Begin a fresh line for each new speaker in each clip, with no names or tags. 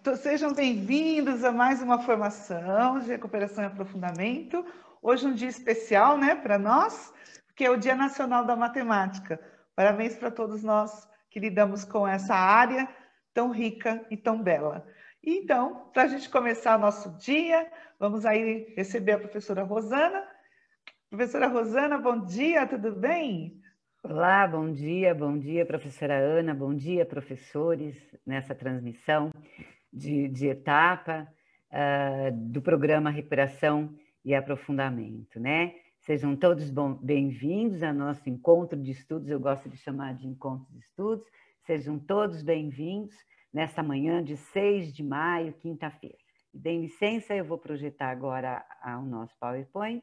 Então, sejam bem-vindos a mais uma formação de recuperação e aprofundamento. Hoje um dia especial, né, para nós, porque é o Dia Nacional da Matemática. Parabéns para todos nós que lidamos com essa área tão rica e tão bela. Então, para a gente começar nosso dia, vamos aí receber a professora Rosana. Professora Rosana, bom dia, tudo bem? Olá, bom dia,
bom dia, professora Ana, bom dia, professores, nessa transmissão de, de etapa uh, do programa Recuperação e Aprofundamento, né? Sejam todos bem-vindos ao nosso encontro de estudos, eu gosto de chamar de encontro de estudos. Sejam todos bem-vindos nesta manhã de 6 de maio, quinta-feira. Dêem licença, eu vou projetar agora o nosso PowerPoint.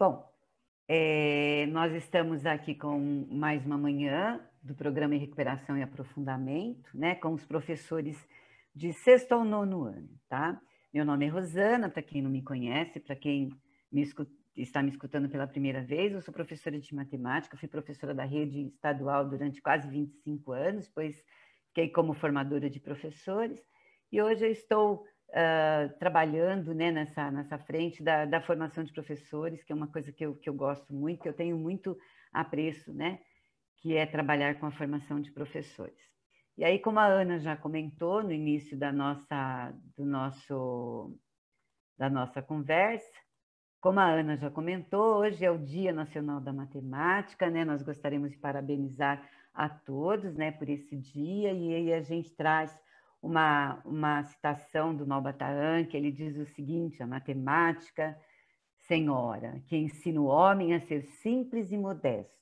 Bom, é, nós estamos aqui com mais uma manhã do programa em recuperação e aprofundamento, né, com os professores de sexto ao nono ano, tá? Meu nome é Rosana, para quem não me conhece, para quem me escuta, está me escutando pela primeira vez, eu sou professora de matemática, fui professora da rede estadual durante quase 25 anos, depois fiquei como formadora de professores, e hoje eu estou uh, trabalhando né, nessa, nessa frente da, da, formação de professores, que é uma coisa que eu, que eu gosto muito, que eu tenho muito apreço, né? Que é trabalhar com a formação de professores. E aí, como a Ana já comentou no início da nossa, do nosso, da nossa conversa, como a Ana já comentou, hoje é o Dia Nacional da Matemática, né? Nós gostaríamos de parabenizar a todos, né, por esse dia, e aí a gente traz uma, uma citação do Malbataran, que ele diz o seguinte: a matemática, senhora, que ensina o homem a ser simples e modesto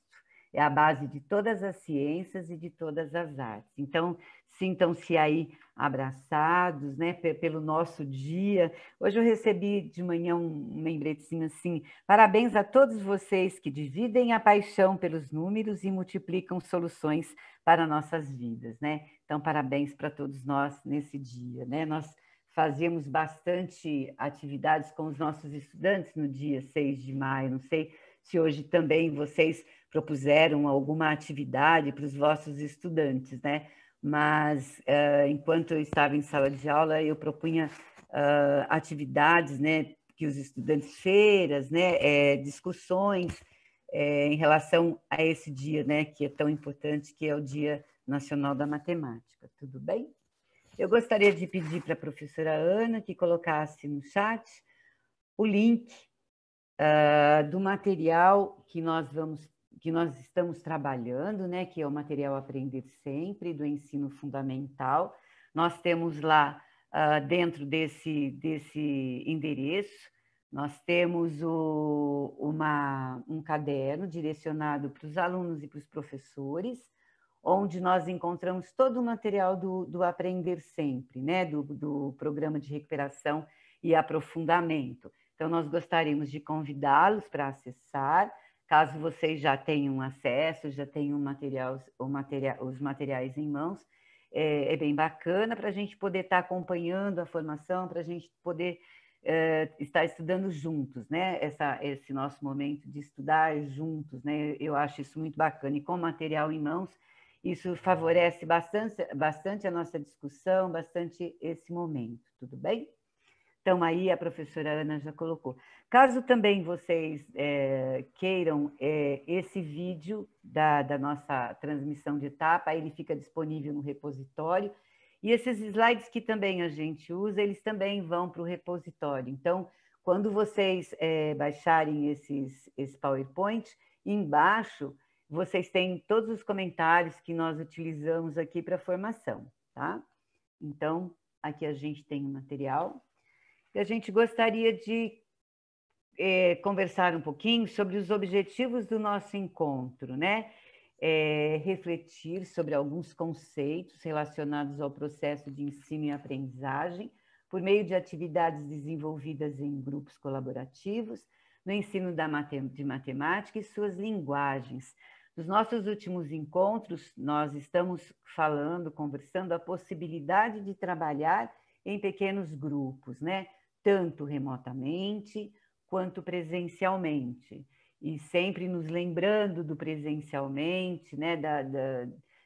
é a base de todas as ciências e de todas as artes. Então, sintam-se aí abraçados, né, pelo nosso dia. Hoje eu recebi de manhã um lembretezinho assim: parabéns a todos vocês que dividem a paixão pelos números e multiplicam soluções para nossas vidas, né? Então, parabéns para todos nós nesse dia, né? Nós fazíamos bastante atividades com os nossos estudantes no dia 6 de maio, não sei se hoje também vocês propuseram alguma atividade para os vossos estudantes, né? Mas uh, enquanto eu estava em sala de aula, eu propunha uh, atividades, né? Que os estudantes feiras, né? É, discussões é, em relação a esse dia, né? Que é tão importante, que é o Dia Nacional da Matemática. Tudo bem? Eu gostaria de pedir para a professora Ana que colocasse no chat o link uh, do material que nós vamos que nós estamos trabalhando, né, que é o material Aprender Sempre, do ensino fundamental. Nós temos lá, uh, dentro desse, desse endereço, nós temos o, uma, um caderno direcionado para os alunos e para os professores, onde nós encontramos todo o material do, do Aprender Sempre, né, do, do programa de recuperação e aprofundamento. Então, nós gostaríamos de convidá-los para acessar Caso vocês já tenham acesso, já tenham material, material, os materiais em mãos, é, é bem bacana para a gente poder estar tá acompanhando a formação, para a gente poder é, estar estudando juntos, né? Essa, esse nosso momento de estudar juntos, né? Eu acho isso muito bacana. E com material em mãos, isso favorece bastante, bastante a nossa discussão, bastante esse momento, tudo bem? Então, aí a professora Ana já colocou. Caso também vocês é, queiram é, esse vídeo da, da nossa transmissão de etapa, ele fica disponível no repositório. E esses slides que também a gente usa, eles também vão para o repositório. Então, quando vocês é, baixarem esses, esse PowerPoint, embaixo vocês têm todos os comentários que nós utilizamos aqui para a formação, tá? Então, aqui a gente tem o material a gente gostaria de é, conversar um pouquinho sobre os objetivos do nosso encontro, né? É, refletir sobre alguns conceitos relacionados ao processo de ensino e aprendizagem por meio de atividades desenvolvidas em grupos colaborativos no ensino da matem de matemática e suas linguagens. Nos nossos últimos encontros, nós estamos falando, conversando a possibilidade de trabalhar em pequenos grupos, né? tanto remotamente quanto presencialmente. E sempre nos lembrando do presencialmente, né, da, da,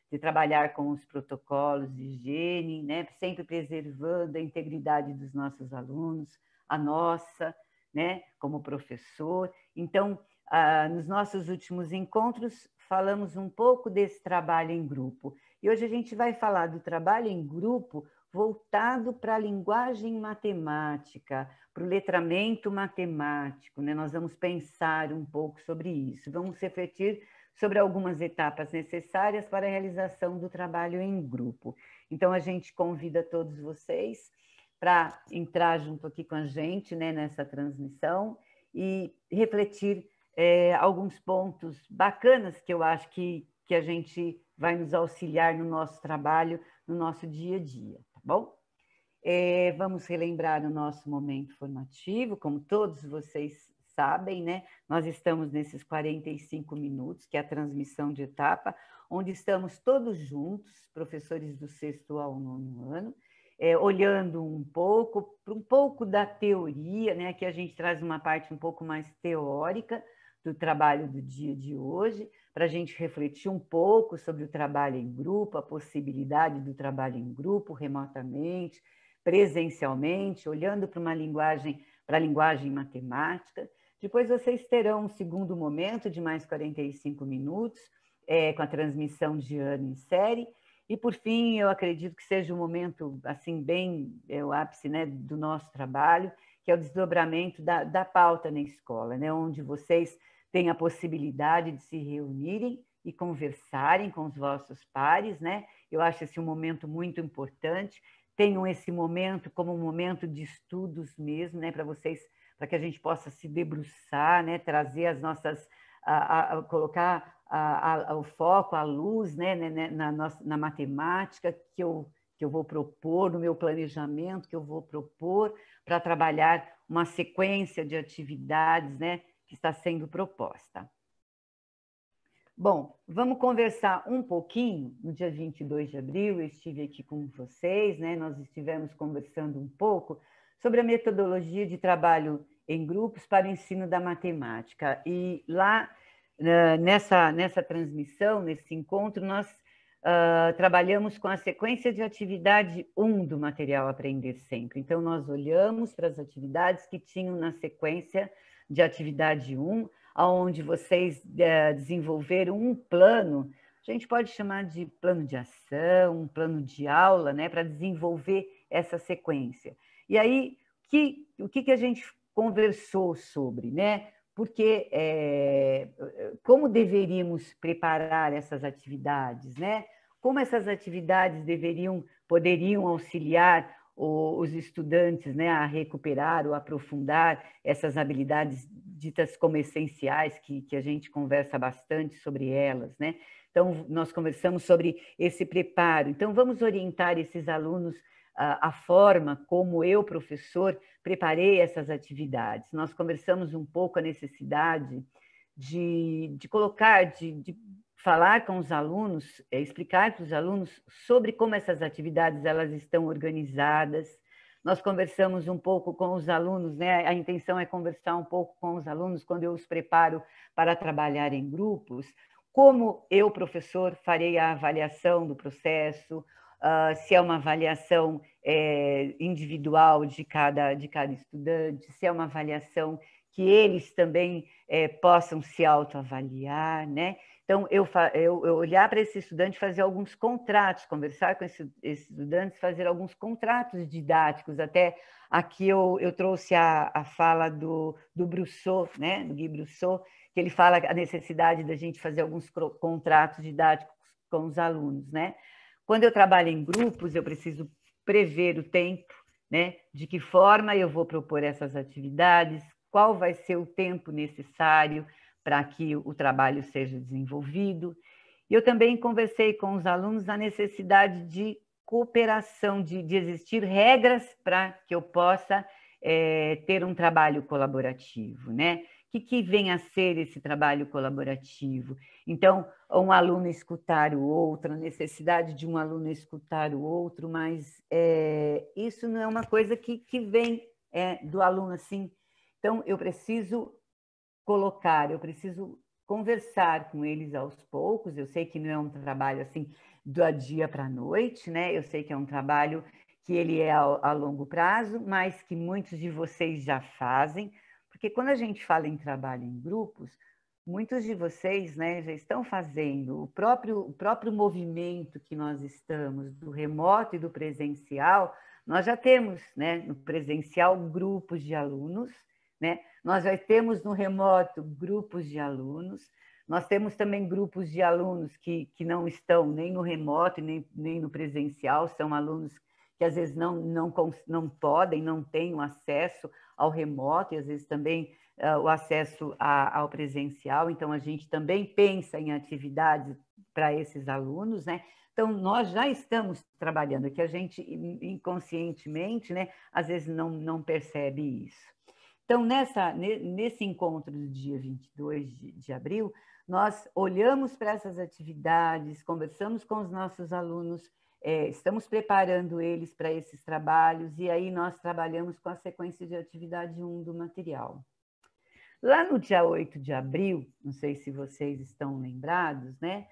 de trabalhar com os protocolos de higiene, né, sempre preservando a integridade dos nossos alunos, a nossa, né, como professor. Então, ah, nos nossos últimos encontros, falamos um pouco desse trabalho em grupo. E hoje a gente vai falar do trabalho em grupo voltado para a linguagem matemática, para o letramento matemático. Né? Nós vamos pensar um pouco sobre isso, vamos refletir sobre algumas etapas necessárias para a realização do trabalho em grupo. Então, a gente convida todos vocês para entrar junto aqui com a gente né, nessa transmissão e refletir é, alguns pontos bacanas que eu acho que, que a gente vai nos auxiliar no nosso trabalho, no nosso dia a dia bom? É, vamos relembrar o nosso momento formativo, como todos vocês sabem, né? Nós estamos nesses 45 minutos, que é a transmissão de etapa, onde estamos todos juntos, professores do sexto ao nono ano, é, olhando um pouco, um pouco da teoria, né? Aqui a gente traz uma parte um pouco mais teórica do trabalho do dia de hoje, para a gente refletir um pouco sobre o trabalho em grupo, a possibilidade do trabalho em grupo remotamente, presencialmente, olhando para uma linguagem, para a linguagem matemática. Depois vocês terão um segundo momento de mais 45 minutos, é, com a transmissão de ano em série. E, por fim, eu acredito que seja um momento, assim, bem é, o ápice né, do nosso trabalho, que é o desdobramento da, da pauta na escola, né, onde vocês têm a possibilidade de se reunirem e conversarem com os vossos pares, né? Eu acho esse um momento muito importante. Tenham esse momento como um momento de estudos mesmo, né? Para vocês, para que a gente possa se debruçar, né? Trazer as nossas, a, a, a colocar a, o foco, a luz, né? Né? né? Na, nossa, na matemática que eu que eu vou propor no meu planejamento, que eu vou propor para trabalhar uma sequência de atividades, né? que está sendo proposta. Bom, vamos conversar um pouquinho. No dia 22 de abril, eu estive aqui com vocês, né? Nós estivemos conversando um pouco sobre a metodologia de trabalho em grupos para o ensino da matemática. E lá, né, nessa, nessa transmissão, nesse encontro, nós uh, trabalhamos com a sequência de atividade 1 do material Aprender Sempre. Então, nós olhamos para as atividades que tinham na sequência de atividade 1, onde vocês é, desenvolveram um plano, a gente pode chamar de plano de ação, um plano de aula, né, para desenvolver essa sequência. E aí, que, o que, que a gente conversou sobre, né? Porque é, como deveríamos preparar essas atividades, né? Como essas atividades deveriam, poderiam auxiliar os estudantes né, a recuperar ou aprofundar essas habilidades ditas como essenciais, que, que a gente conversa bastante sobre elas, né? Então, nós conversamos sobre esse preparo. Então, vamos orientar esses alunos a, a forma como eu, professor, preparei essas atividades. Nós conversamos um pouco a necessidade de, de colocar, de, de falar com os alunos, é, explicar para os alunos sobre como essas atividades elas estão organizadas. Nós conversamos um pouco com os alunos, né? A intenção é conversar um pouco com os alunos quando eu os preparo para trabalhar em grupos. Como eu, professor, farei a avaliação do processo, uh, se é uma avaliação é, individual de cada, de cada estudante, se é uma avaliação que eles também é, possam se autoavaliar, né? Então, eu, eu, eu olhar para esse estudante, fazer alguns contratos, conversar com esse estudante, fazer alguns contratos didáticos. Até aqui eu, eu trouxe a, a fala do, do Brousseau, né? do Guy Brousseau, que ele fala a necessidade da gente fazer alguns contratos didáticos com os alunos. Né? Quando eu trabalho em grupos, eu preciso prever o tempo, né? de que forma eu vou propor essas atividades, qual vai ser o tempo necessário, para que o trabalho seja desenvolvido. E eu também conversei com os alunos a necessidade de cooperação, de, de existir regras para que eu possa é, ter um trabalho colaborativo, né? O que, que vem a ser esse trabalho colaborativo? Então, um aluno escutar o outro, a necessidade de um aluno escutar o outro, mas é, isso não é uma coisa que, que vem é, do aluno assim. Então, eu preciso colocar, eu preciso conversar com eles aos poucos. Eu sei que não é um trabalho assim do dia para a noite, né? Eu sei que é um trabalho que ele é a, a longo prazo, mas que muitos de vocês já fazem, porque quando a gente fala em trabalho em grupos, muitos de vocês né, já estão fazendo o próprio, o próprio movimento que nós estamos, do remoto e do presencial, nós já temos né, no presencial grupos de alunos, né? Nós já temos no remoto grupos de alunos, nós temos também grupos de alunos que, que não estão nem no remoto, nem, nem no presencial, são alunos que às vezes não, não, não podem, não têm o acesso ao remoto e às vezes também uh, o acesso a, ao presencial. Então, a gente também pensa em atividades para esses alunos, né? Então, nós já estamos trabalhando, que a gente inconscientemente, né, às vezes não, não percebe isso. Então, nessa, nesse encontro do dia 22 de, de abril, nós olhamos para essas atividades, conversamos com os nossos alunos, é, estamos preparando eles para esses trabalhos, e aí nós trabalhamos com a sequência de atividade 1 do material. Lá no dia 8 de abril, não sei se vocês estão lembrados, né?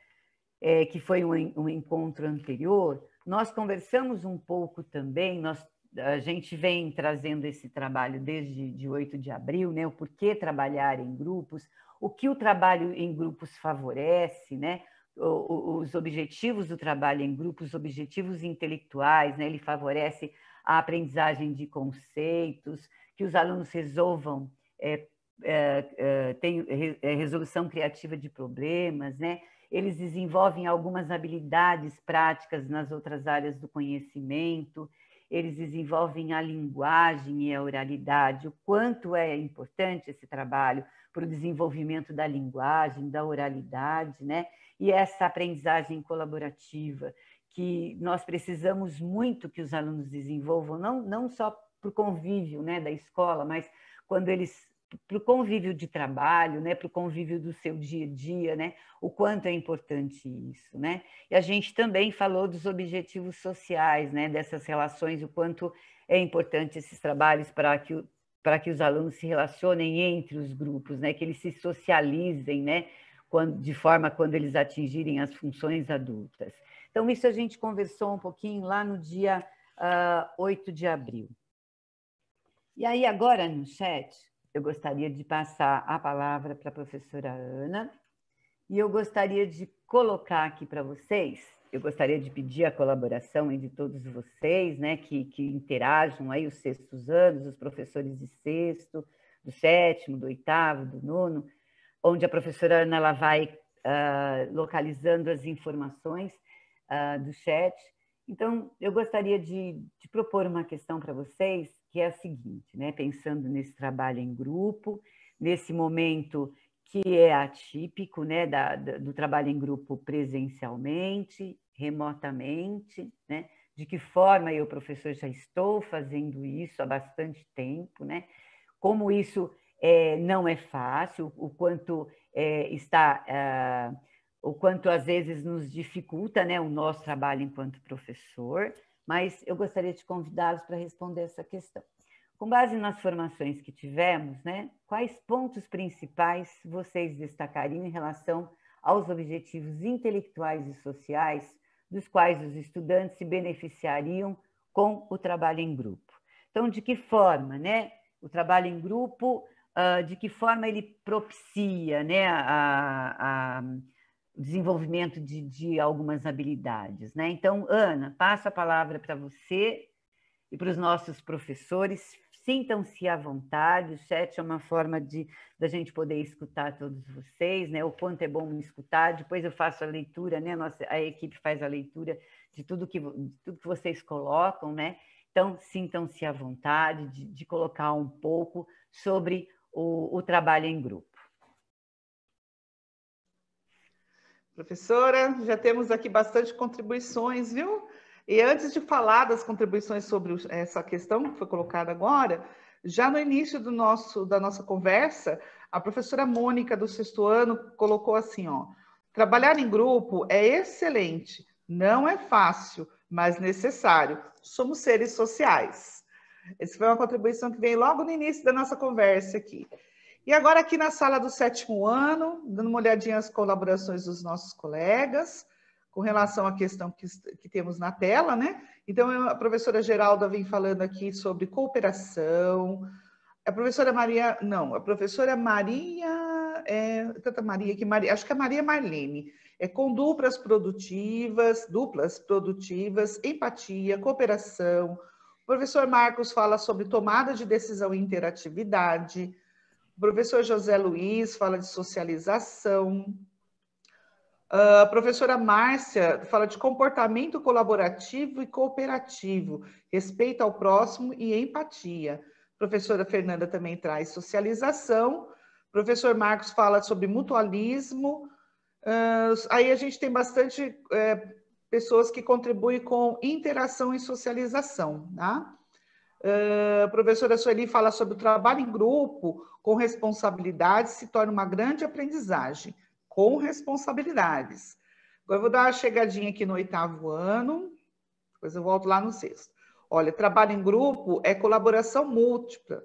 É, que foi um, um encontro anterior, nós conversamos um pouco também, nós a gente vem trazendo esse trabalho desde de 8 de abril, né? O porquê trabalhar em grupos, o que o trabalho em grupos favorece, né? os objetivos do trabalho em grupos, objetivos intelectuais, né? ele favorece a aprendizagem de conceitos, que os alunos resolvam é, é, é, tem é, resolução criativa de problemas, né? eles desenvolvem algumas habilidades práticas nas outras áreas do conhecimento, eles desenvolvem a linguagem e a oralidade, o quanto é importante esse trabalho para o desenvolvimento da linguagem, da oralidade, né? E essa aprendizagem colaborativa que nós precisamos muito que os alunos desenvolvam, não, não só para o convívio né, da escola, mas quando eles para o convívio de trabalho, né, para o convívio do seu dia a dia, né, o quanto é importante isso, né? E a gente também falou dos objetivos sociais, né, dessas relações, o quanto é importante esses trabalhos para que para que os alunos se relacionem entre os grupos, né, que eles se socializem, né, quando, de forma quando eles atingirem as funções adultas. Então isso a gente conversou um pouquinho lá no dia uh, ah, 8 de abril. E aí agora no chat eu gostaria de passar a palavra para a professora Ana e eu gostaria de colocar aqui para vocês, eu gostaria de pedir a colaboração de todos vocês, né, que, que interajam aí os sextos anos, os professores de sexto, do sétimo, do oitavo, do nono, onde a professora Ana ela vai uh, localizando as informações uh, do chat. Então, eu gostaria de, de propor uma questão para vocês que é a seguinte, né? Pensando nesse trabalho em grupo, nesse momento que é atípico, né? Da, da, do trabalho em grupo presencialmente, remotamente, né? De que forma eu, professor, já estou fazendo isso há bastante tempo, né? Como isso é, não é fácil, o quanto é, está, ah, o quanto às vezes nos dificulta, né? O nosso trabalho enquanto professor mas eu gostaria de convidá-los para responder essa questão. Com base nas formações que tivemos, né, quais pontos principais vocês destacariam em relação aos objetivos intelectuais e sociais dos quais os estudantes se beneficiariam com o trabalho em grupo? Então, de que forma, né, o trabalho em grupo, ah, de que forma ele propicia, né, a, a desenvolvimento de, de algumas habilidades. Né? Então, Ana, passa a palavra para você e para os nossos professores. Sintam-se à vontade, o chat é uma forma de da gente poder escutar todos vocês, né? O quanto é bom me escutar. Depois eu faço a leitura, né? Nossa, a equipe faz a leitura de tudo que, de tudo que vocês colocam, né? Então, sintam-se à vontade de, de, colocar um pouco sobre o, o trabalho em grupo.
Professora, já temos aqui bastante contribuições, viu? E antes de falar das contribuições sobre essa questão que foi colocada agora, já no início do nosso, da nossa conversa, a professora Mônica, do sexto ano, colocou assim: ó, trabalhar em grupo é excelente, não é fácil, mas necessário. Somos seres sociais. Essa foi uma contribuição que veio logo no início da nossa conversa aqui. E agora, aqui na sala do sétimo ano, dando uma olhadinha às colaborações dos nossos colegas, com relação à questão que, que temos na tela, né? Então, a professora Geralda vem falando aqui sobre cooperação, a professora Maria, não, a professora Maria, é, tanta Maria que Maria, acho que é Maria Marlene, é com duplas produtivas, duplas produtivas, empatia, cooperação. O professor Marcos fala sobre tomada de decisão e interatividade. O professor José Luiz fala de socialização. Ah, a professora Márcia fala de comportamento colaborativo e cooperativo, respeito ao próximo e empatia. A professora Fernanda também traz socialização. O professor Marcos fala sobre mutualismo. Ah, aí a gente tem bastante eh, pessoas que contribuem com interação e socialização, tá? Eh, a professora Sueli fala sobre o trabalho em grupo com responsabilidades se torna uma grande aprendizagem, com responsabilidades. Agora eu vou dar uma chegadinha aqui no oitavo ano, depois eu volto lá no sexto. Olha, trabalho em grupo é colaboração múltipla,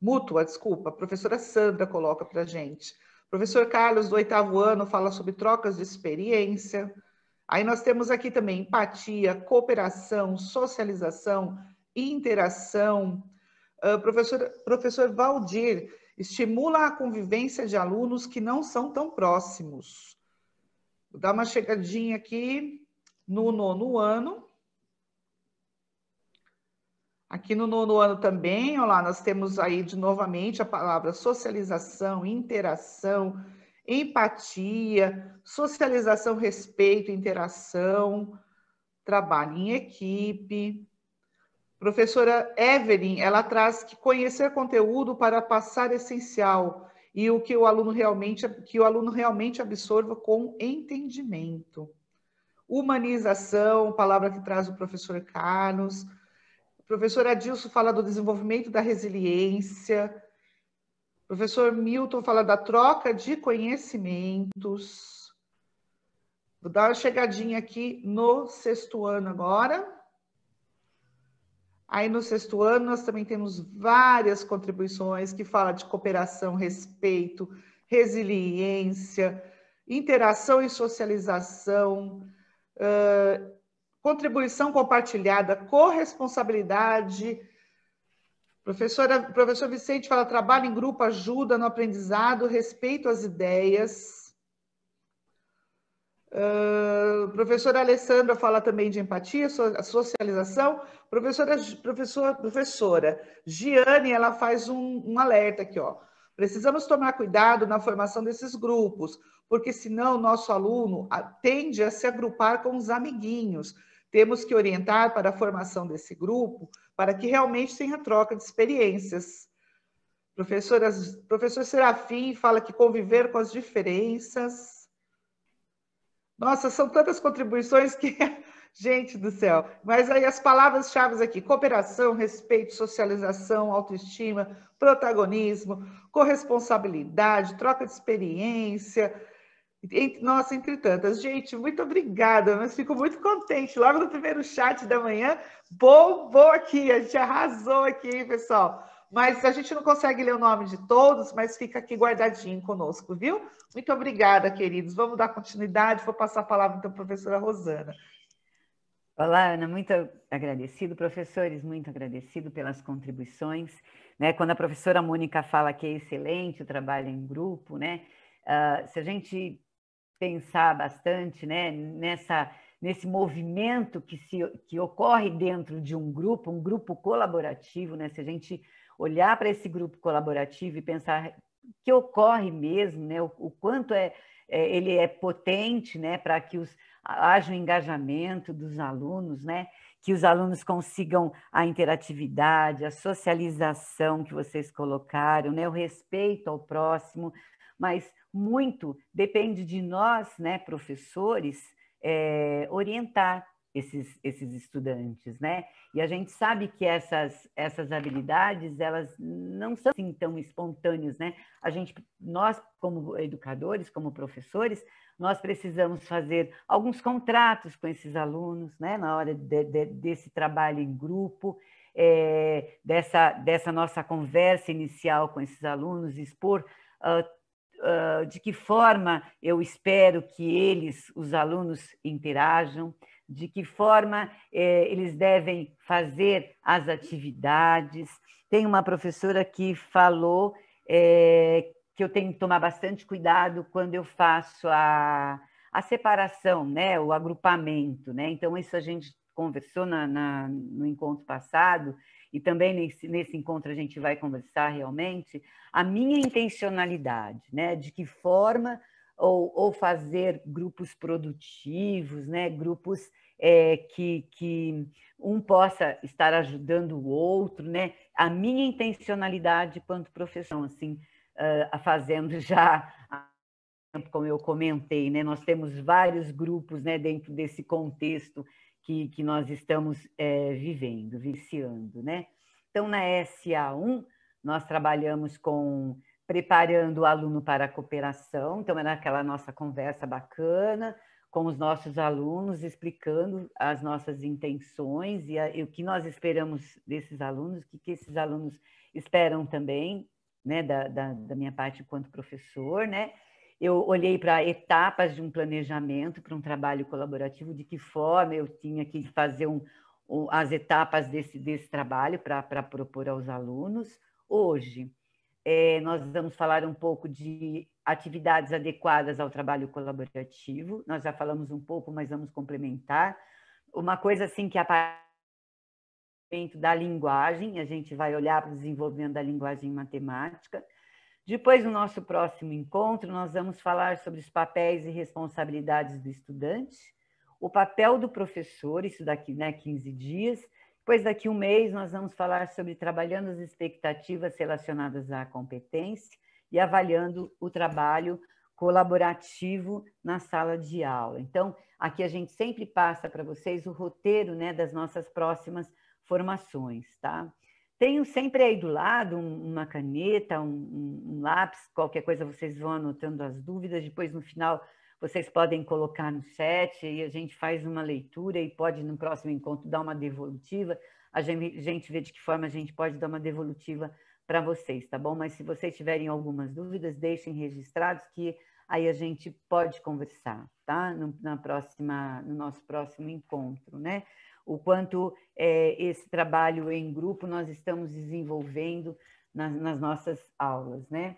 mútua, desculpa, a professora Sandra coloca para gente. O professor Carlos, do oitavo ano, fala sobre trocas de experiência. Aí nós temos aqui também empatia, cooperação, socialização, interação. Uh, professor, professor Valdir, estimula a convivência de alunos que não são tão próximos. Vou dar uma chegadinha aqui no nono ano. Aqui no nono ano também, olá nós temos aí de novamente a palavra socialização, interação, empatia, socialização, respeito, interação, trabalho em equipe. Professora Evelyn, ela traz que conhecer conteúdo para passar essencial e o que o aluno realmente que o aluno realmente absorva com entendimento. Humanização, palavra que traz o professor Carlos. professor Adilson fala do desenvolvimento da resiliência. professor Milton fala da troca de conhecimentos. Vou dar uma chegadinha aqui no sexto ano agora. Aí no sexto ano nós também temos várias contribuições que fala de cooperação, respeito, resiliência, interação e socialização, uh, contribuição compartilhada, corresponsabilidade. Professora, professor Vicente fala trabalho em grupo, ajuda no aprendizado, respeito às ideias, Uh, professora Alessandra fala também de empatia, so, socialização. Professora, professora Giane, ela faz um, um alerta aqui, ó. Precisamos tomar cuidado na formação desses grupos, porque senão nosso aluno tende a se agrupar com os amiguinhos. Temos que orientar para a formação desse grupo, para que realmente tenha troca de experiências. Professora, professor Serafim fala que conviver com as diferenças nossa, são tantas contribuições que, gente do céu. Mas aí as palavras-chave aqui: cooperação, respeito, socialização, autoestima, protagonismo, corresponsabilidade, troca de experiência. Nossa, entre tantas. Gente, muito obrigada, mas fico muito contente. Logo no primeiro chat da manhã, bombou aqui, a gente arrasou aqui, pessoal. Mas a gente não consegue ler o nome de todos, mas fica aqui guardadinho conosco, viu? Muito obrigada, queridos. Vamos dar continuidade. Vou passar a palavra então a professora Rosana.
Olá, Ana, muito agradecido. Professores, muito agradecido pelas contribuições. Né? Quando a professora Mônica fala que é excelente o trabalho em grupo, né? Uh, se a gente pensar bastante né? nessa, nesse movimento que, se, que ocorre dentro de um grupo, um grupo colaborativo, né? se a gente olhar para esse grupo colaborativo e pensar que ocorre mesmo, né? o, o quanto é, é, ele é potente né? para que os, haja o um engajamento dos alunos, né? que os alunos consigam a interatividade, a socialização que vocês colocaram, né? o respeito ao próximo, mas muito depende de nós, né, professores, é, orientar esses, esses estudantes, né? E a gente sabe que essas, essas habilidades, elas não são assim tão espontâneas, né? A gente, nós como educadores, como professores, nós precisamos fazer alguns contratos com esses alunos, né? Na hora de, de, desse trabalho em grupo, é, dessa, dessa nossa conversa inicial com esses alunos, expor... Uh, Uh, de que forma eu espero que eles, os alunos, interajam, de que forma eh, eles devem fazer as atividades. Tem uma professora que falou eh, que eu tenho que tomar bastante cuidado quando eu faço a, a separação, né, o agrupamento, né? Então isso a gente conversou na, na, no encontro passado e também nesse, nesse encontro a gente vai conversar realmente a minha intencionalidade, né? De que forma ou, ou fazer grupos produtivos, né? Grupos é, que, que um possa estar ajudando o outro, né? A minha intencionalidade quanto profissão, assim, uh, fazendo já como eu comentei, né? Nós temos vários grupos, né? Dentro desse contexto que, que nós estamos é, vivendo, viciando, né? Então, na SA1, nós trabalhamos com preparando o aluno para a cooperação, então era aquela nossa conversa bacana, com os nossos alunos, explicando as nossas intenções e, a, e o que nós esperamos desses alunos, o que, que esses alunos esperam também, né, da, da, da minha parte enquanto professor, né? Eu olhei para etapas de um planejamento, para um trabalho colaborativo, de que forma eu tinha que fazer um, um as etapas desse, desse trabalho para propor aos alunos. Hoje, é, nós vamos falar um pouco de atividades adequadas ao trabalho colaborativo. Nós já falamos um pouco, mas vamos complementar. Uma coisa assim que aparece da linguagem, a gente vai olhar para o desenvolvimento da linguagem matemática. Depois, no nosso próximo encontro, nós vamos falar sobre os papéis e responsabilidades do estudante, o papel do professor, isso daqui né, 15 dias, pois daqui um mês nós vamos falar sobre trabalhando as expectativas relacionadas à competência e avaliando o trabalho colaborativo na sala de aula. Então, aqui a gente sempre passa para vocês o roteiro né, das nossas próximas formações, tá? Tenho sempre aí do lado uma caneta, um, um lápis, qualquer coisa vocês vão anotando as dúvidas, depois no final vocês podem colocar no chat e a gente faz uma leitura e pode, no próximo encontro, dar uma devolutiva. A gente vê de que forma a gente pode dar uma devolutiva para vocês, tá bom? Mas se vocês tiverem algumas dúvidas, deixem registrados que aí a gente pode conversar, tá? No, na próxima, no nosso próximo encontro, né? O quanto é, esse trabalho em grupo nós estamos desenvolvendo nas, nas nossas aulas, né?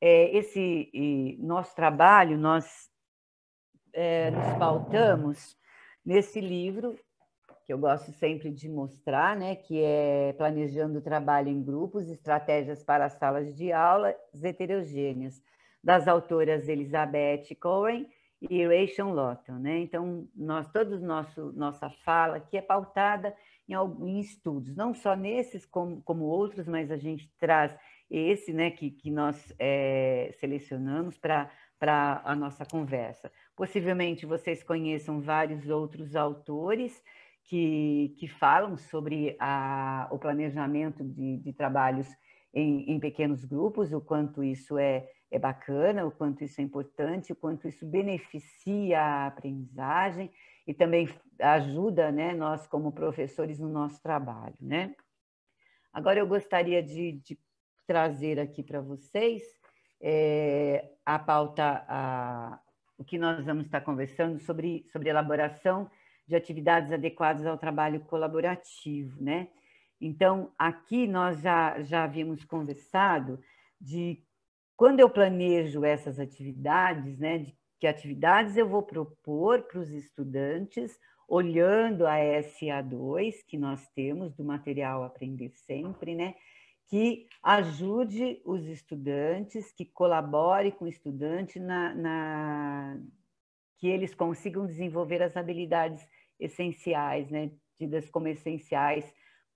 É, esse nosso trabalho, nós é, nos pautamos nesse livro, que eu gosto sempre de mostrar, né, que é Planejando o Trabalho em Grupos, Estratégias para Salas de Aula Heterogêneas, das autoras Elizabeth Cohen e Rachel Lotton. Né? Então, nós, toda nossa fala aqui é pautada em, em estudos, não só nesses como, como outros, mas a gente traz esse né, que, que nós é, selecionamos para a nossa conversa. Possivelmente vocês conheçam vários outros autores que, que falam sobre a, o planejamento de, de trabalhos em, em, pequenos grupos, o quanto isso é, é bacana, o quanto isso é importante, o quanto isso beneficia a aprendizagem e também ajuda né, nós como professores no nosso trabalho. Né? Agora eu gostaria de, de trazer aqui para vocês é, a pauta a, o que nós vamos estar conversando sobre, sobre elaboração de atividades adequadas ao trabalho colaborativo, né? Então, aqui nós já, já havíamos conversado de quando eu planejo essas atividades, né, de que atividades eu vou propor para os estudantes, olhando a SA2 que nós temos do material Aprender Sempre, né? que ajude os estudantes, que colabore com o estudante na, na que eles consigam desenvolver as habilidades essenciais, né, tidas como essenciais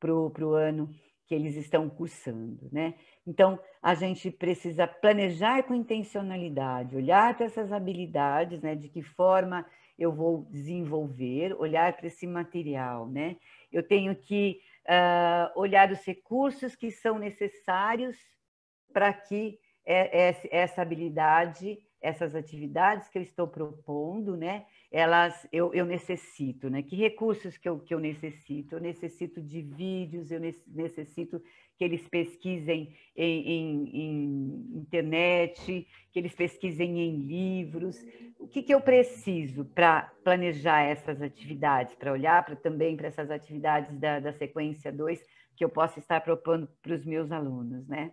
para o ano que eles estão cursando, né? Então, a gente precisa planejar com intencionalidade, olhar para essas habilidades, né? De que forma eu vou desenvolver, olhar para esse material, né? Eu tenho que uh, olhar os recursos que são necessários para que é, é, essa habilidade, essas atividades que eu estou propondo, né, elas eu, eu necessito, né? Que recursos que eu, que eu necessito? Eu necessito de vídeos, eu necessito que eles pesquisem em, em, em internet, que eles pesquisem em livros. O que, que eu preciso para planejar essas atividades, para olhar pra, também para essas atividades da, da sequência 2 que eu posso estar propondo para os meus alunos, né?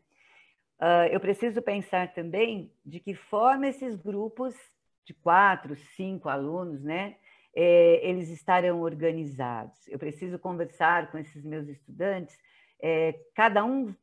Uh, eu preciso pensar também de que forma esses grupos de quatro, cinco alunos, né? É, eles estarão organizados. Eu preciso conversar com esses meus estudantes. É, cada um,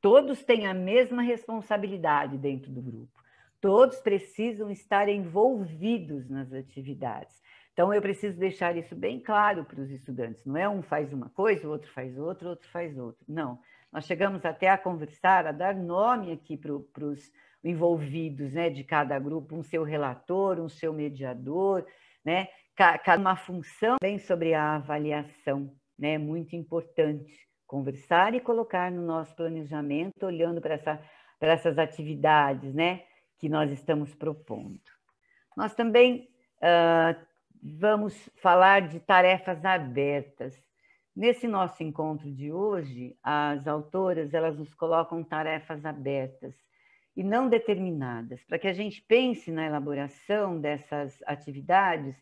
todos têm a mesma responsabilidade dentro do grupo. Todos precisam estar envolvidos nas atividades. Então, eu preciso deixar isso bem claro para os estudantes. Não é um faz uma coisa, o outro faz outra, outro faz outra. Não. Nós chegamos até a conversar, a dar nome aqui para os envolvidos né, de cada grupo, um seu relator, um seu mediador, né, cada uma função bem sobre a avaliação, né, muito importante conversar e colocar no nosso planejamento, olhando para essa, essas atividades né, que nós estamos propondo. Nós também uh, vamos falar de tarefas abertas. Nesse nosso encontro de hoje, as autoras elas nos colocam tarefas abertas e não determinadas, para que a gente pense na elaboração dessas atividades,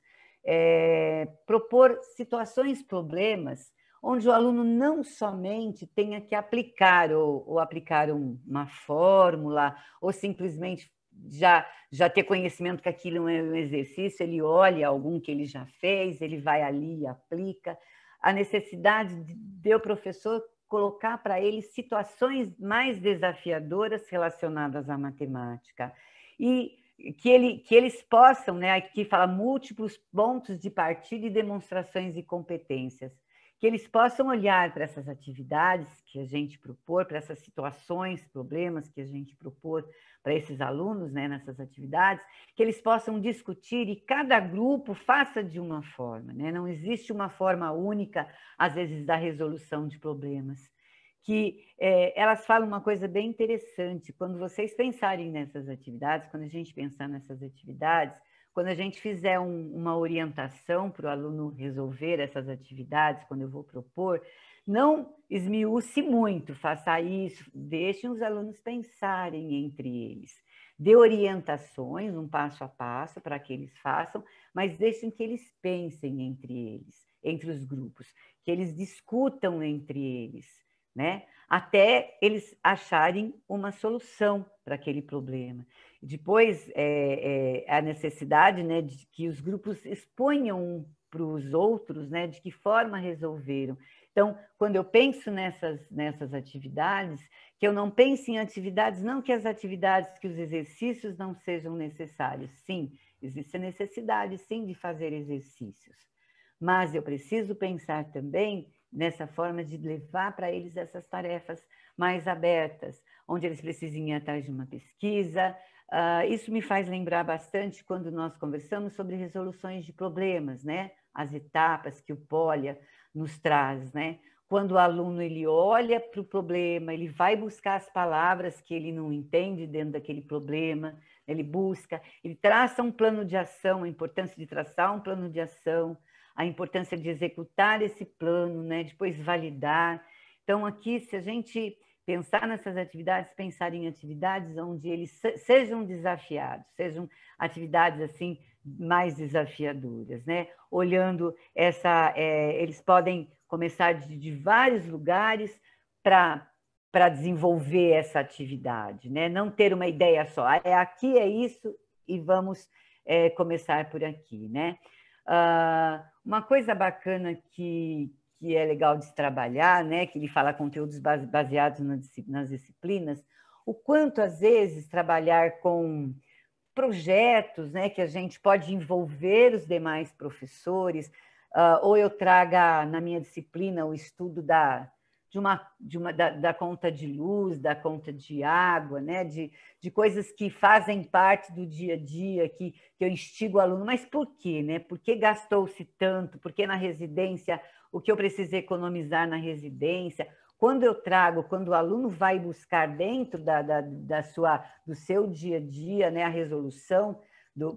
é, propor situações, problemas, onde o aluno não somente tenha que aplicar ou, ou aplicar um, uma fórmula ou simplesmente já, já ter conhecimento que aquilo é um exercício, ele olha algum que ele já fez, ele vai ali e aplica. A necessidade de, de o professor colocar para eles situações mais desafiadoras relacionadas à matemática. E que, ele, que eles possam, né, aqui fala múltiplos pontos de partida e demonstrações e competências que eles possam olhar para essas atividades que a gente propor, para essas situações, problemas que a gente propor para esses alunos né, nessas atividades, que eles possam discutir e cada grupo faça de uma forma. Né? Não existe uma forma única, às vezes, da resolução de problemas. Que é, elas falam uma coisa bem interessante. Quando vocês pensarem nessas atividades, quando a gente pensar nessas atividades, quando a gente fizer um, uma orientação para o aluno resolver essas atividades, quando eu vou propor, não esmiúce muito, faça isso, deixe os alunos pensarem entre eles. Dê orientações, um passo a passo, para que eles façam, mas deixem que eles pensem entre eles, entre os grupos, que eles discutam entre eles né? Até eles acharem uma solução para aquele problema. Depois, é, é, a necessidade né, de que os grupos exponham para os outros né, de que forma resolveram. Então, quando eu penso nessas, nessas atividades, que eu não pense em atividades, não que as atividades, que os exercícios não sejam necessários. Sim, existe a necessidade, sim, de fazer exercícios. Mas eu preciso pensar também nessa forma de levar para eles essas tarefas mais abertas, onde eles precisem ir atrás de uma pesquisa. Uh, isso me faz lembrar bastante quando nós conversamos sobre resoluções de problemas, né? As etapas que o Polia nos traz, né? Quando o aluno ele olha para o problema, ele vai buscar as palavras que ele não entende dentro daquele problema, ele busca, ele traça um plano de ação, a importância de traçar um plano de ação, a importância de executar esse plano, né? depois validar. Então, aqui, se a gente pensar nessas atividades, pensar em atividades onde eles sejam desafiados, sejam atividades assim mais desafiadoras, né? Olhando essa, é, eles podem começar de, de vários lugares para para desenvolver essa atividade, né? Não ter uma ideia só, ah, é aqui é isso e vamos é, começar por aqui, né? Uh, uma coisa bacana que, que é legal de se trabalhar, né? que ele fala conteúdos baseados nas disciplinas, o quanto, às vezes, trabalhar com projetos né? que a gente pode envolver os demais professores, uh, ou eu traga na minha disciplina o estudo da de uma, de uma da, da, conta de luz, da conta de água, né? de, de coisas que fazem parte do dia a dia, que, que eu instigo o aluno, mas por quê? Né? Por que gastou-se tanto? Por que na residência? O que eu preciso economizar na residência? Quando eu trago, quando o aluno vai buscar dentro da, da, da sua, do seu dia a dia né? a resolução,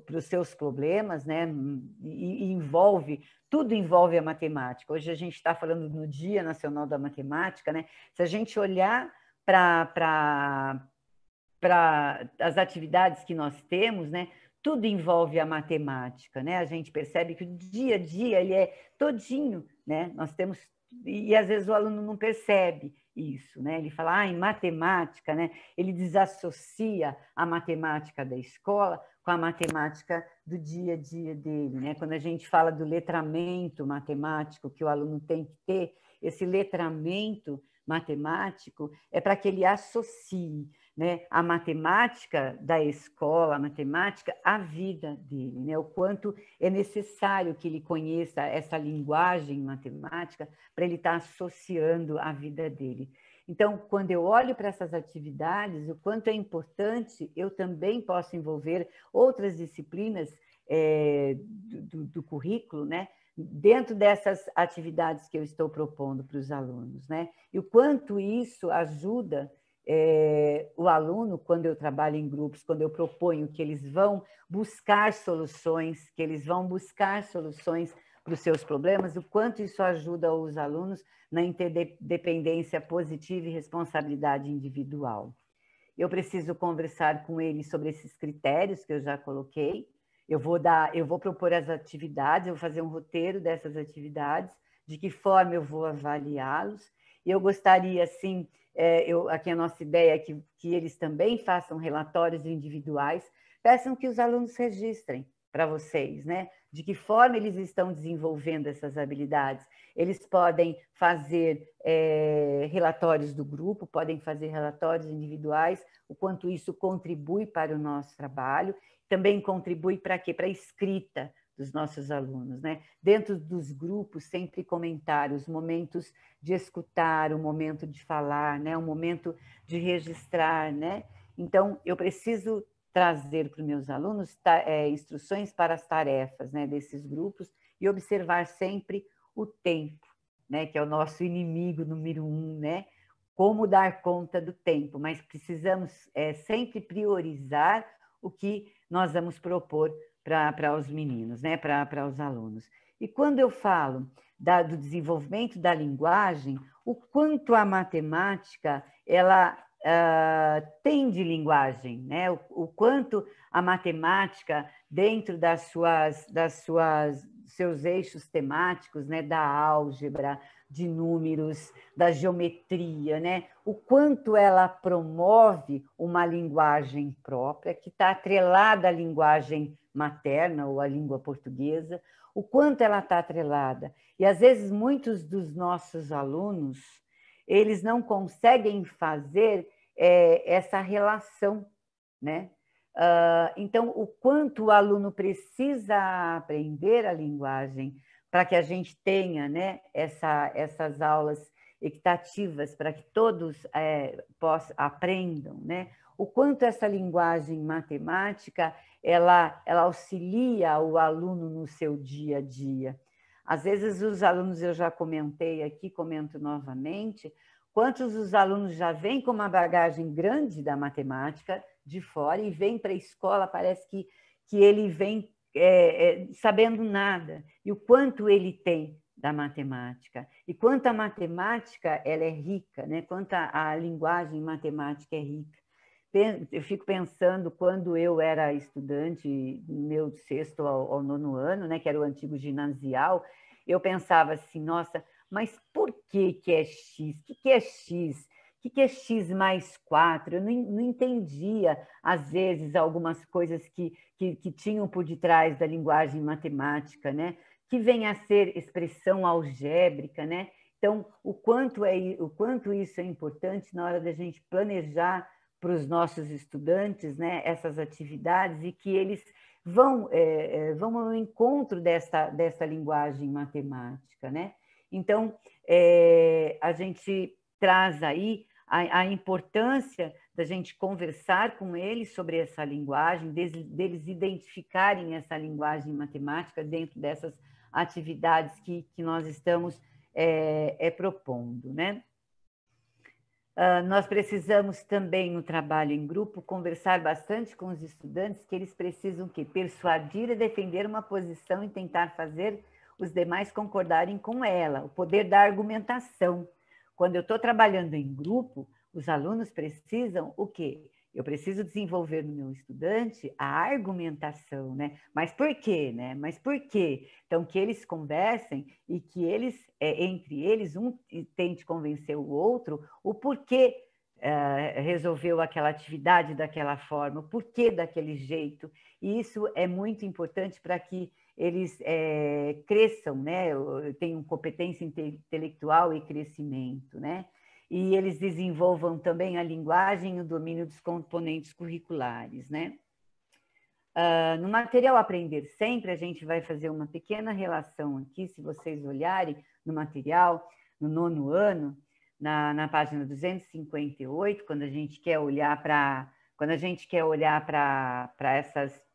para os seus problemas, né? Hum, e, e envolve tudo envolve a matemática. Hoje a gente está falando no Dia Nacional da Matemática, né? Se a gente olhar para as atividades que nós temos, né? Tudo envolve a matemática, né? A gente percebe que o dia a dia ele é todinho, né? Nós temos e às vezes o aluno não percebe, isso, né? Ele fala, ah, em matemática, né? Ele desassocia a matemática da escola com a matemática do dia a dia dele, né? Quando a gente fala do letramento matemático que o aluno tem que ter, esse letramento matemático é para que ele associe né, a matemática da escola, a matemática, a vida dele, né, o quanto é necessário que ele conheça essa linguagem matemática para ele estar tá associando a vida dele. Então, quando eu olho para essas atividades, o quanto é importante, eu também posso envolver outras disciplinas é, do, do, currículo, né? Dentro dessas atividades que eu estou propondo para os alunos, né? E o quanto isso ajuda é, o aluno, quando eu trabalho em grupos, quando eu proponho que eles vão buscar soluções, que eles vão buscar soluções para os seus problemas, o quanto isso ajuda os alunos na interdependência positiva e responsabilidade individual. Eu preciso conversar com eles sobre esses critérios que eu já coloquei. Eu vou dar, eu vou propor as atividades, eu vou fazer um roteiro dessas atividades, de que forma eu vou avaliá-los. Eu gostaria, assim, é, eu, aqui a nossa ideia é que, que eles também façam relatórios individuais, peçam que os alunos registrem para vocês, né? De que forma eles estão desenvolvendo essas habilidades. Eles podem fazer é, relatórios do grupo, podem fazer relatórios individuais, o quanto isso contribui para o nosso trabalho, também contribui para quê? Para a escrita, dos nossos alunos, né? Dentro dos grupos, sempre comentar os momentos de escutar, o momento de falar, né? O momento de registrar, né? Então, eu preciso trazer para os meus alunos tá, é, instruções para as tarefas, né? Desses grupos e observar sempre o tempo, né? Que é o nosso inimigo número um, né? Como dar conta do tempo, mas precisamos é, sempre priorizar o que nós vamos propor para os meninos, né? para os alunos. E quando eu falo da, do desenvolvimento da linguagem, o quanto a matemática ela uh, tem de linguagem, né? O, o, quanto a matemática dentro das suas, das suas, seus eixos temáticos, né? Da álgebra, de números, da geometria, né? O quanto ela promove uma linguagem própria que está atrelada à linguagem materna ou a língua portuguesa, o quanto ela está atrelada. E às vezes muitos dos nossos alunos eles não conseguem fazer é, essa relação, né? Uh, então, o quanto o aluno precisa aprender a linguagem para que a gente tenha né, essa, essas aulas equitativas, para que todos é, possam, aprendam, né? o quanto essa linguagem matemática ela, ela auxilia o aluno no seu dia a dia. Às vezes, os alunos, eu já comentei aqui, comento novamente, quantos os alunos já vêm com uma bagagem grande da matemática de fora e vêm para a escola, parece que, que ele vem é, é, sabendo nada, e o quanto ele tem da matemática. E quanto a matemática ela é rica, né? quanto a, a linguagem matemática é rica eu fico pensando quando eu era estudante, meu sexto ao, ao nono ano, né, que era o antigo ginasial, eu pensava assim, nossa, mas por que, que é X? O que, que é X? O que, que é X mais 4? Eu não, não entendia, às vezes, algumas coisas que, que, que tinham por detrás da linguagem matemática, né? que vem a ser expressão algébrica, né? Então, o quanto, é, o quanto isso é importante na hora da gente planejar para os nossos estudantes né, essas atividades e que eles vão, é, é vão ao encontro dessa, dessa linguagem matemática. Né? Então, é, a gente traz aí a, a, importância da gente conversar com eles sobre essa linguagem, deles, deles identificarem essa linguagem matemática dentro dessas atividades que, que nós estamos é, é propondo, né? Ah, nós precisamos também, no trabalho em grupo, conversar bastante com os estudantes, que eles precisam que persuadir e defender uma posição e tentar fazer os demais concordarem com ela, o poder da argumentação. Quando eu estou trabalhando em grupo, os alunos precisam o quê? Eu preciso desenvolver no meu estudante a argumentação, né? Mas por quê, né? Mas por quê? Então, que eles conversem e que eles, é, entre eles, um tente convencer o outro o porquê é, resolveu aquela atividade daquela forma, o porquê daquele jeito. E isso é muito importante para que eles é, cresçam, né? Tenham competência intelectual e crescimento, né? e eles desenvolvam também a linguagem e o domínio dos componentes curriculares, né? Uh, no material Aprender Sempre, a gente vai fazer uma pequena relação aqui, se vocês olharem no material, no nono ano, na, na página 258, quando a gente quer olhar para quando a gente quer olhar para essas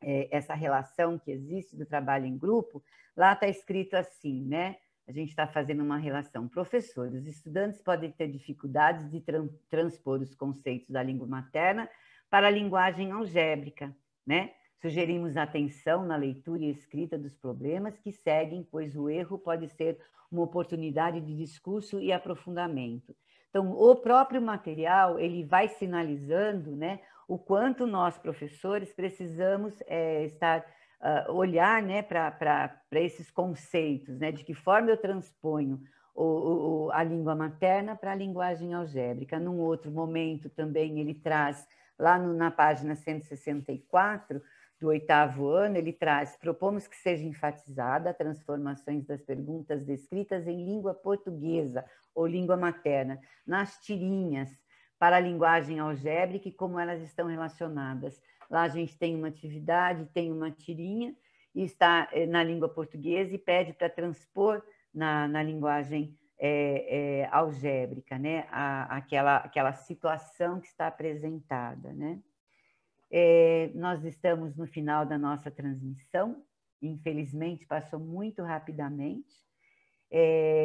eh, essa relação que existe do trabalho em grupo, lá está escrito assim, né? a gente está fazendo uma relação. Professores, estudantes podem ter dificuldades de tran transpor os conceitos da língua materna para a linguagem algébrica, né? Sugerimos atenção na leitura e escrita dos problemas que seguem, pois o erro pode ser uma oportunidade de discurso e aprofundamento. Então, o próprio material ele vai sinalizando, né, o quanto nós professores precisamos é, estar uh, olhar né, para esses conceitos, né, de que forma eu transponho o, o, a língua materna para a linguagem algébrica. Num outro momento também ele traz, lá no, na página 164 do oitavo ano, ele traz: propomos que seja enfatizada transformações das perguntas descritas em língua portuguesa ou língua materna, nas tirinhas para a linguagem algébrica e como elas estão relacionadas Lá a gente tem uma atividade, tem uma tirinha, e está eh, na língua portuguesa e pede para transpor na, na linguagem é, é, algébrica, né? A, aquela, aquela situação que está apresentada, né? É, nós estamos no final da nossa transmissão, infelizmente passou muito rapidamente,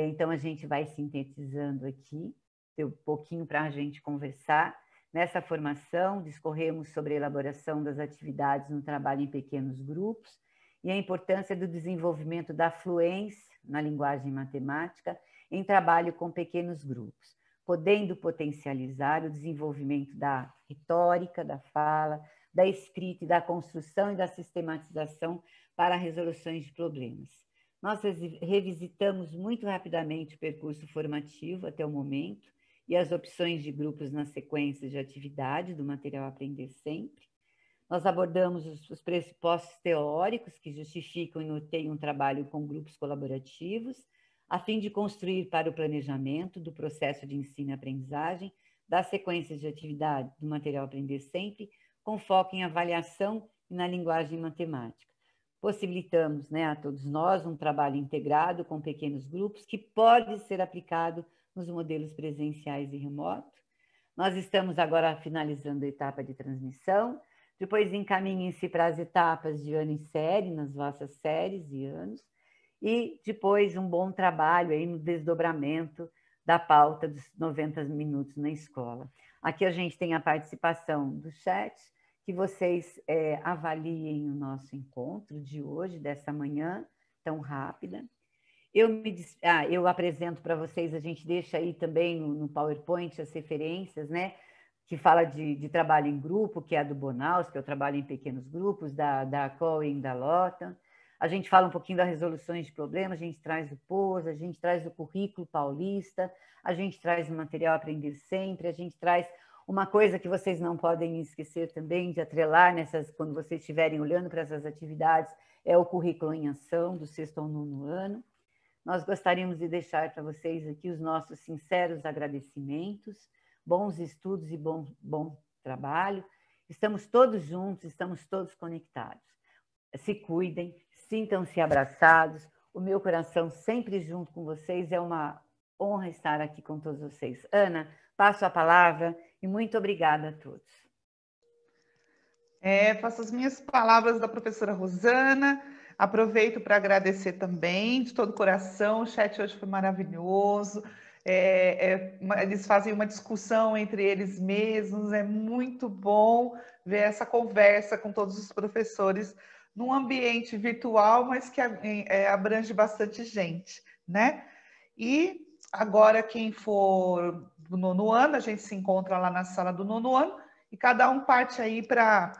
então a gente vai sintetizando aqui, deu um pouquinho para a gente conversar Nessa formação, discorremos sobre a elaboração das atividades no trabalho em pequenos grupos e a importância do desenvolvimento da fluência na linguagem matemática em trabalho com pequenos grupos, podendo potencializar o desenvolvimento da retórica, da fala, da escrita e da construção e da sistematização para resoluções de problemas. Nós revisitamos muito rapidamente o percurso formativo até o momento, e as opções de grupos na sequência de atividade do material Aprender Sempre. Nós abordamos os, os pressupostos teóricos que justificam e norteiam um trabalho com grupos colaborativos, a fim de construir para o planejamento do processo de ensino e aprendizagem das sequências de atividade do material Aprender Sempre, com foco em avaliação e na linguagem matemática. Possibilitamos né, a todos nós um trabalho integrado com pequenos grupos que pode ser aplicado nos modelos presenciais e remoto. Nós estamos agora finalizando a etapa de transmissão. Depois encaminhem-se para as etapas de ano em série, nas vossas séries e anos. E depois um bom trabalho aí no desdobramento da pauta dos 90 minutos na escola. Aqui a gente tem a participação do chat, que vocês é, avaliem o nosso encontro de hoje, dessa manhã tão rápida. Eu, me, ah, eu apresento para vocês, a gente deixa aí também no, no PowerPoint as referências, né? que fala de, de, trabalho em grupo, que é a do Bonaus, que é o trabalho em pequenos grupos, da, da Cohen, da Lota. A gente fala um pouquinho das resoluções de problemas, a gente traz o POS, a gente traz o currículo paulista, a gente traz o material Aprender Sempre, a gente traz uma coisa que vocês não podem esquecer também de atrelar nessas, quando vocês estiverem olhando para essas atividades, é o currículo em ação do sexto ao nono ano. Nós gostaríamos de deixar para vocês aqui os nossos sinceros agradecimentos, bons estudos e bom, bom trabalho. Estamos todos juntos, estamos todos conectados. Se cuidem, sintam-se abraçados. O meu coração sempre junto com vocês. É uma honra estar aqui com todos vocês. Ana, passo a palavra e muito obrigada a todos.
É, faço as minhas palavras da professora Rosana. Aproveito para agradecer também de todo o coração. O chat hoje foi maravilhoso. É, é, uma, eles fazem uma discussão entre eles mesmos. É muito bom ver essa conversa com todos os professores num ambiente virtual, mas que é, é abrange bastante gente, né? E agora quem for do nono ano, a gente se encontra lá na sala do nono ano e cada um parte aí para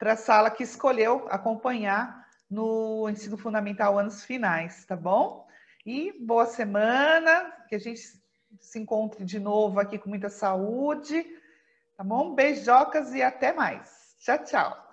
a sala que escolheu acompanhar no ensino fundamental anos finais, tá bom? E boa semana, que a gente se encontre de novo aqui com muita saúde, tá bom? Beijocas e até mais. Tchau, tchau.